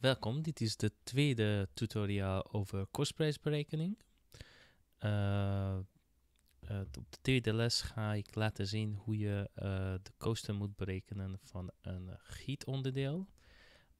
Welkom, dit is de tweede tutorial over kostprijsberekening. Eh, eh, op de tweede les ga ik laten zien hoe je eh, de kosten moet berekenen van een gietonderdeel.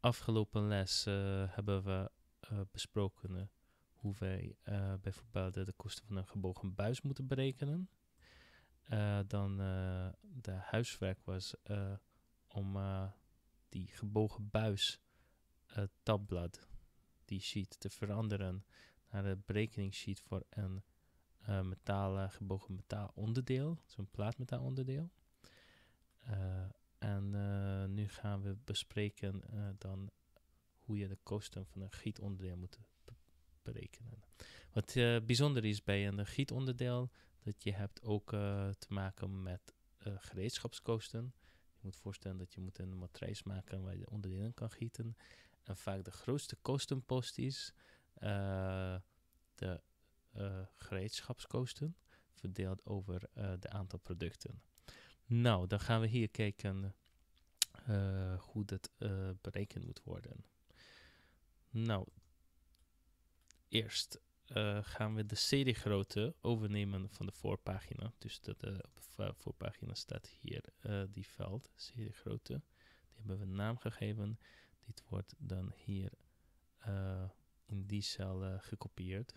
Afgelopen les hebben we besproken hoe wij bijvoorbeeld de kosten van een gebogen buis moeten berekenen. dan de huiswerk was om die gebogen buis het tabblad, die sheet, te veranderen naar de berekeningssheet voor een eh, metalen, eh, gebogen metaal onderdeel, zo'n plaatmetaal onderdeel. Eh, en nu gaan we bespreken dan hoe je de kosten van een gietonderdeel moet berekenen. Wat bijzonder is bij een gietonderdeel, dat je hebt ook te maken met gereedschapskosten. Je moet voorstellen dat je moet een matrijs maken waar je onderdelen kan gieten en vaak de grootste kostenpost is eh, de eh, gereedschapskosten verdeeld over het eh, aantal producten. Nou, dan gaan we hier kijken hoe dat berekend moet worden. Nou, eerst gaan we de grootte overnemen van de voorpagina. Dus dat, op de voorpagina staat hier die veld, seriegrootte. Die hebben we een naam gegeven. Dit wordt dan hier eh, in die cel eh, gekopieerd.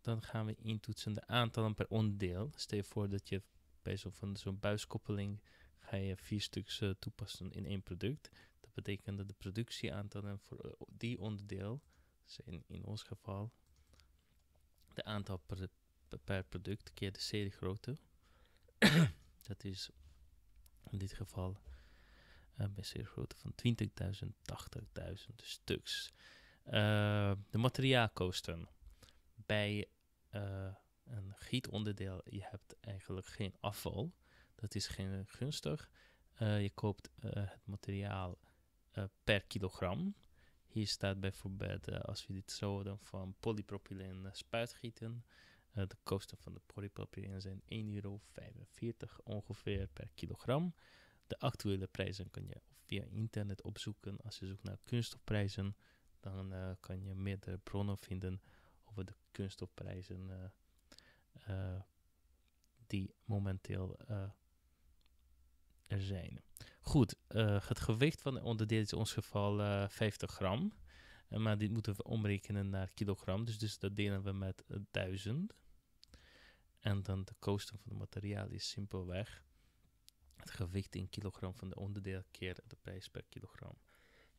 Dan gaan we intoetsen de aantallen per onderdeel. Stel je voor dat je bij zo'n buiskoppeling ga je vier stuks eh, toepassen in één product. Dat betekent dat de productieaantallen voor die onderdeel, dus in, ons geval, de aantal per, per product keer de seriegrootte. dat is in dit geval eh, zeer grote van 20.000, 80.000 stuks. Eh, de materiaalkosten. Bij eh, een gietonderdeel, je hebt eigenlijk geen afval. Dat is geen gunstig. je koopt het materiaal per kilogram. Hier staat bijvoorbeeld, als we dit zouden van polypropyleen spuitgieten, de kosten van de polypropyleen zijn 1,45 euro ongeveer per kilogram de actuele prijzen kan je via internet opzoeken. Als je zoekt naar kunststofprijzen, dan eh, kan je meerdere bronnen vinden over de kunststofprijzen uh, die momenteel er zijn. Goed, het gewicht van het onderdeel is in ons geval 50 gram. Maar dit moeten we omrekenen naar kilogram. Dus, dus dat delen we met 1000. En dan de kosten van het materiaal is simpelweg het gewicht in kilogram van de onderdeel keer de prijs per kilogram.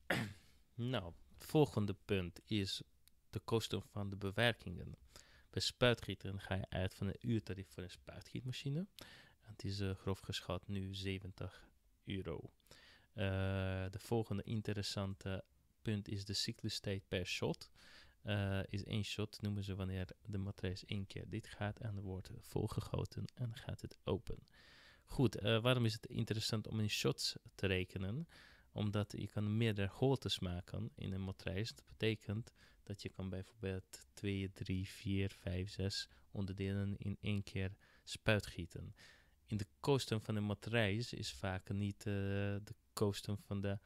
nou, het volgende punt is de kosten van de bewerkingen. Bij spuitgieten ga je uit van een uurtarief voor een spuitgietmachine. Het is eh, grof geschat nu 70 euro. Uh, de volgende interessante punt is de cyclustijd per shot. Eh, is één shot, noemen ze wanneer de matrijs één keer dit gaat en wordt volgegoten en gaat het open. Goed, eh, waarom is het interessant om in shots te rekenen? Omdat je kan meerdere goltes maken in een matrijs. Dat betekent dat je kan bijvoorbeeld 2, 3, 4, 5, 6 onderdelen in één keer spuitgieten. In de kosten van een matrijs is vaak niet eh, de kosten van de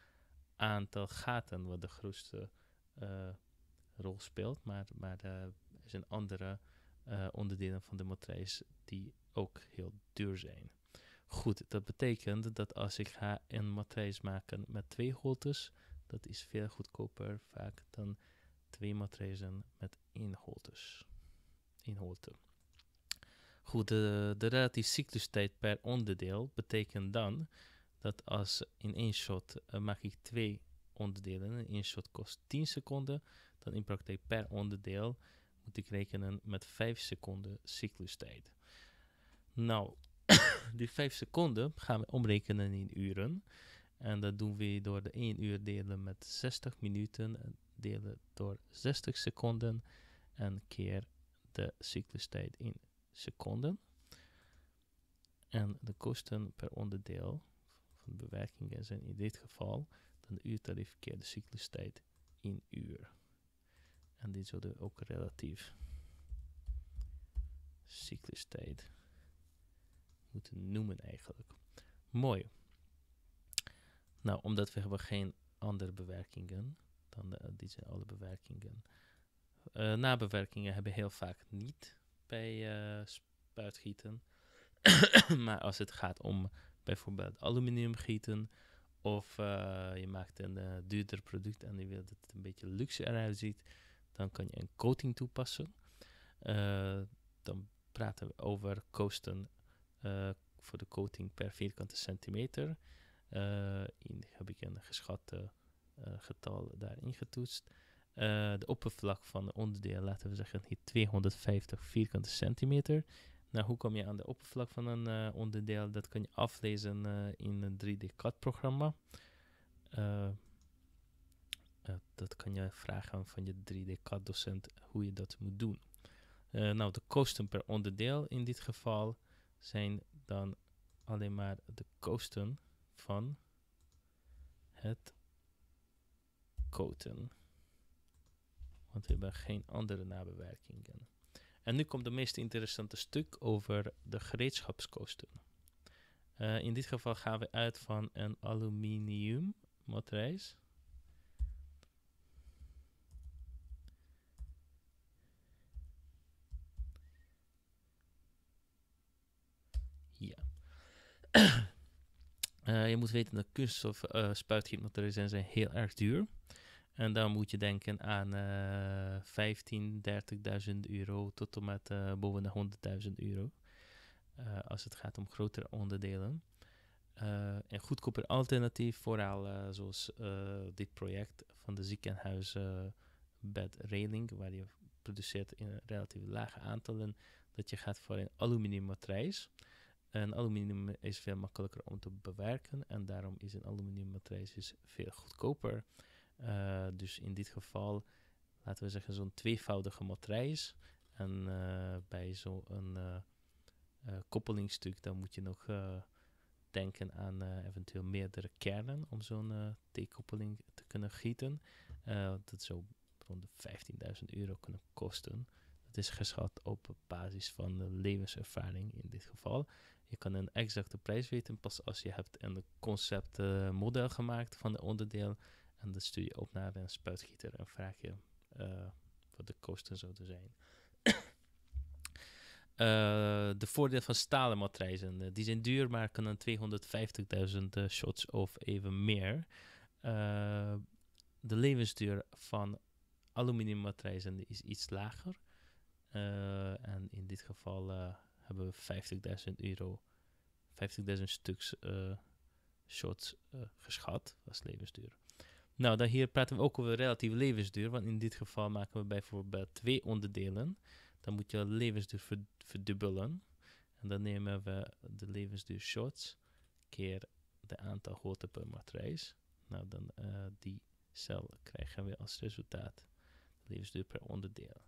aantal gaten wat de grootste eh, rol speelt. Maar, maar er zijn andere onderdelen van de matrijs die ook heel duur zijn. Goed, dat betekent dat als ik ga een matrijs maken met twee holtes, dat is veel goedkoper vaak dan twee matrijzen met één holtes. Eén holte. Goed, de, de cyclus cyclustijd per onderdeel betekent dan dat als in één shot eh, maak ik twee onderdelen, En één shot kost 10 seconden, dan in praktijk per onderdeel moet ik rekenen met 5 seconden cyclustijd. Nou, die 5 seconden gaan we omrekenen in uren. En dat doen we door de 1 uur delen met 60 minuten, delen door 60 seconden en keer de cyclustijd in seconden. En de kosten per onderdeel van de bewerkingen zijn in dit geval dan de uurtarief keer de cyclustijd in uur. En dit zullen we ook relatief cyclustijd moeten noemen eigenlijk. Mooi. Nou, omdat we hebben geen andere bewerkingen dan de, eh, zijn alle bewerkingen. Uh, nabewerkingen hebben heel vaak niet bij uh, spuitgieten. maar als het gaat om bijvoorbeeld aluminiumgieten of je maakt een duurder product en je wilt dat het een beetje luxe eruit ziet, dan kan je een coating toepassen. dan praten we over kosten eh, voor de coating per vierkante centimeter. Eh, in, heb ik een geschatte eh, getal daarin getoetst. de oppervlak van het onderdeel, laten we zeggen hier 250 vierkante centimeter. Nou, hoe kom je aan de oppervlak van een onderdeel? Dat kan je aflezen in een 3D-CAD-programma. dat kan je vragen van je 3D-CAD-docent hoe je dat moet doen. nou, de kosten per onderdeel in dit geval zijn dan alleen maar de kosten van het koten. Want we hebben geen andere nabewerkingen. En nu komt het meest interessante stuk over de gereedschapskosten. Eh, in dit geval gaan we uit van een aluminium matrijs Eh, je moet weten dat kunststof uh, zijn heel erg duur. En dan moet je denken aan uh, 15, 30.000 euro tot en met eh, boven de 100.000 euro. als het gaat om grotere onderdelen. een goedkoper alternatief, vooral zoals dit project van de railing, waar je produceert in relatief lage aantallen, dat je gaat voor een aluminium matrijs. En aluminium is veel makkelijker om te bewerken en daarom is een aluminiummatrijs dus veel goedkoper. Eh, dus in dit geval, laten we zeggen, zo'n tweevoudige matrijs. En eh, bij zo'n eh, koppelingstuk, dan moet je nog denken aan eventueel meerdere kernen om zo'n T-koppeling te kunnen gieten. dat zou rond de 15.000 euro kunnen kosten. Dat is geschat op basis van de levenservaring in dit geval. Je kan een exacte prijs weten pas als je hebt een conceptmodel uh, gemaakt van het onderdeel. En dan stuur je op naar een spuitgieter en vraag je eh, wat de kosten zouden zijn. Eh, de voordeel van stalen matrijzen. Eh, die zijn duur, maar kunnen 250.000 shots of even meer. de levensduur van aluminium matrijzen is iets lager. en in dit geval hebben we 50.000 euro, 50.000 stuks eh, shots eh, geschat als levensduur. Nou, dan hier praten we ook over relatieve levensduur, want in dit geval maken we bijvoorbeeld twee onderdelen. Dan moet je levensduur verdubbelen. En dan nemen we de levensduur shots keer de aantal goten per matrijs. Nou, dan uh, die cel krijgen we als resultaat de levensduur per onderdeel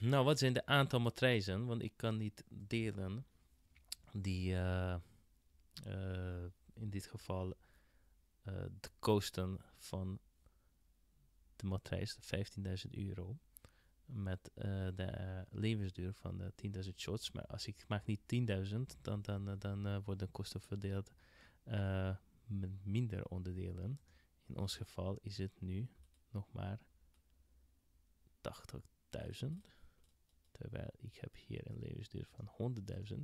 nou wat zijn de aantal matrijzen? Want ik kan niet delen die eh, eh, in dit geval eh, de kosten van de matrijs, de 15.000 euro, met de levensduur van de 10.000 shots. Maar als ik maak niet 10.000, dan, dan, dan worden kosten verdeeld met minder onderdelen. In ons geval is het nu nog maar 80.000 terwijl ik heb hier een levensduur van 100.000.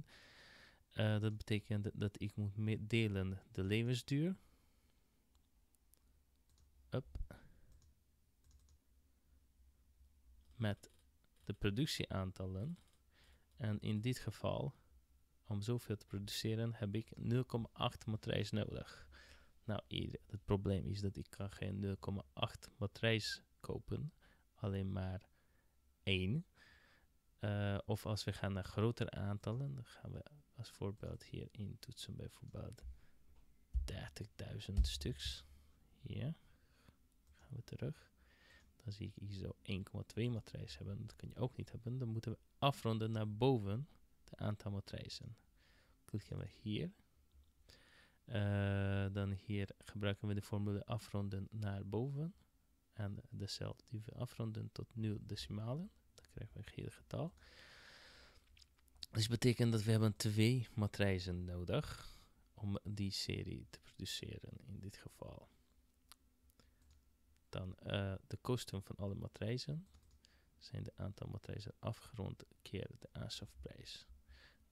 Eh, dat betekent dat ik moet delen de levensduur. Up. Met de productieaantallen. En in dit geval, om zoveel te produceren, heb ik 0,8 matrijs nodig. Nou, het probleem is dat ik kan geen 0,8 matrijs kopen. Alleen maar 1. Eh, of als we gaan naar grotere aantallen, dan gaan we als voorbeeld hier in toetsen bijvoorbeeld 30.000 stuks. Hier gaan we terug. Dan zie ik hier zo 1,2 matrijs hebben. Dat kun je ook niet hebben. Dan moeten we afronden naar boven de aantal matrijzen. Klikken we hier. Eh, dan hier gebruiken we de formule afronden naar boven. En de cel die we afronden tot nul decimalen rechtwijkgerig getal. Dus betekent dat we hebben twee matrijzen nodig om die serie te produceren in dit geval. Dan eh, de kosten van alle matrijzen zijn de aantal matrijzen afgerond keer de aanschafprijs.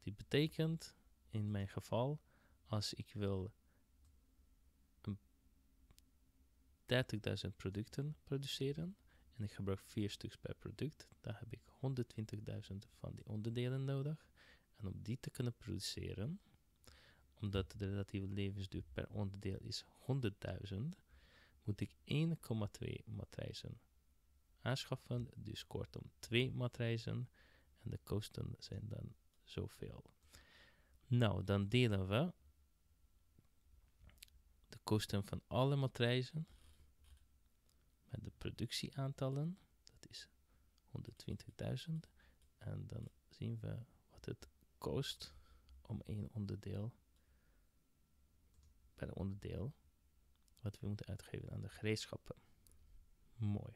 Die betekent in mijn geval als ik wil 30.000 producten produceren en ik gebruik vier stuks per product. Dan heb ik 120.000 van die onderdelen nodig. En om die te kunnen produceren, omdat de relatieve levensduur per onderdeel is 100.000, moet ik 1,2 matrijzen aanschaffen. Dus kortom, 2 matrijzen. En de kosten zijn dan zoveel. Nou, dan delen we de kosten van alle matrijzen de productieaantallen, dat is 120.000. En dan zien we wat het kost om één onderdeel per onderdeel wat we moeten uitgeven aan de gereedschappen. Mooi.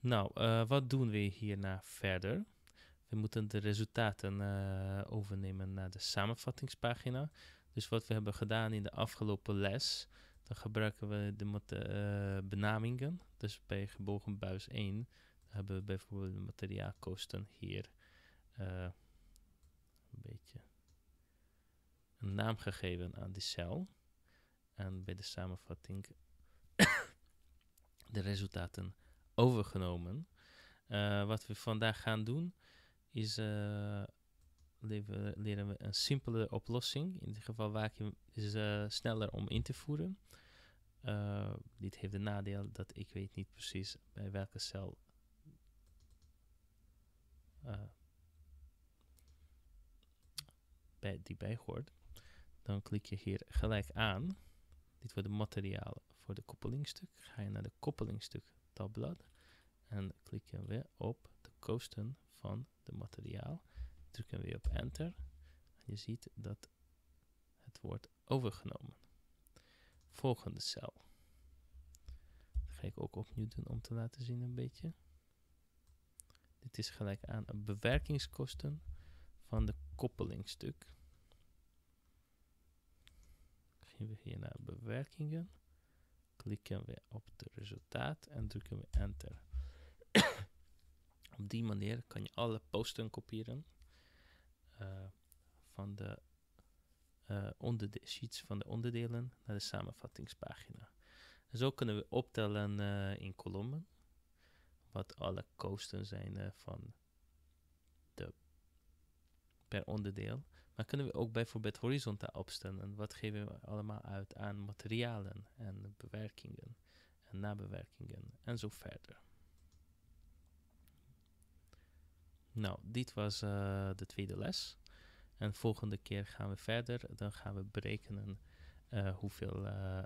Nou, eh, wat doen we hierna verder? We moeten de resultaten eh, overnemen naar de samenvattingspagina. Dus wat we hebben gedaan in de afgelopen les dan gebruiken we de eh, benamingen. Dus bij gebogen buis 1 hebben we bijvoorbeeld de materiaalkosten hier eh, een beetje een naam gegeven aan die cel. En bij de samenvatting de resultaten overgenomen. Eh, wat we vandaag gaan doen is leren we een simpele oplossing. In dit geval Vacuum is eh, sneller om in te voeren. Eh, dit heeft de nadeel dat ik weet niet precies bij welke cel eh, bij, die bij hoort. Dan klik je hier gelijk aan. Dit wordt het materiaal voor de koppelingstuk. Ga je naar de koppelingstuk tabblad en klik je weer op de kosten van de materiaal drukken we weer op enter. En je ziet dat het wordt overgenomen. Volgende cel. Dat ga ik ook opnieuw doen om te laten zien een beetje. Dit is gelijk aan bewerkingskosten van de koppelingstuk. Gaan we hier naar bewerkingen. Klikken we op het resultaat en drukken we enter. op die manier kan je alle posten kopiëren. Eh, van de eh, onder de sheets van de onderdelen naar de samenvattingspagina. En zo kunnen we optellen eh, in kolommen wat alle kosten zijn van de per onderdeel. Maar kunnen we ook bijvoorbeeld horizontaal opstellen? Wat geven we allemaal uit aan materialen en bewerkingen en nabewerkingen en zo verder. Nou, dit was eh, de tweede les. En volgende keer gaan we verder. Dan gaan we berekenen eh, hoeveel eh,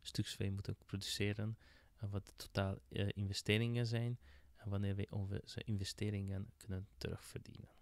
stuks wij moeten produceren. En wat de totaal investeringen zijn. En wanneer wij onze investeringen kunnen terugverdienen.